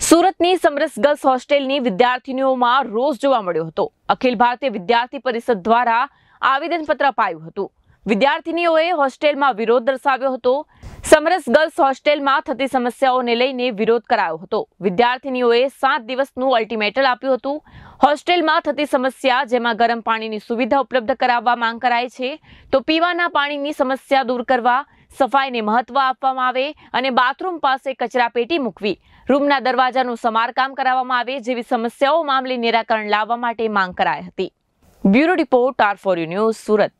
સુરતની સમરસ ગર્લ્સ હોસ્ટેલની વિદ્યાર્થીનીઓમાં રોષ જોવા મળ્યો હતો અખિલ ભારતીય વિદ્યાર્થી પરિષદ દ્વારા આવેદનપત્ર અપાયું હતું વિદ્યાર્થીનીઓએ હોસ્ટેલમાં વિરોધ દર્શાવ્યો હતો સમરસ ગર્લ્સ હોસ્ટેલમાં થતી સમસ્યાઓને લઈને વિરોધ કરાયો હતો વિદ્યાર્થીનીઓએ સાત દિવસનું અલ્ટિમેટલ આપ્યું હતું હોસ્ટેલમાં થતી સમસ્યા જેમાં ગરમ પાણીની સુવિધા ઉપલબ્ધ કરાવવા માંગ કરાય છે તો પીવાના પાણીની સમસ્યા દૂર કરવા સફાઈને મહત્વ આપવામાં આવે અને બાથરૂમ પાસે કચરાપેટી મૂકવી રૂમના દરવાજાનું સમારકામ કરાવવામાં આવે જેવી સમસ્યાઓ મામલે નિરાકરણ લાવવા માટે માંગ કરાઈ હતી bureau report R four news Surat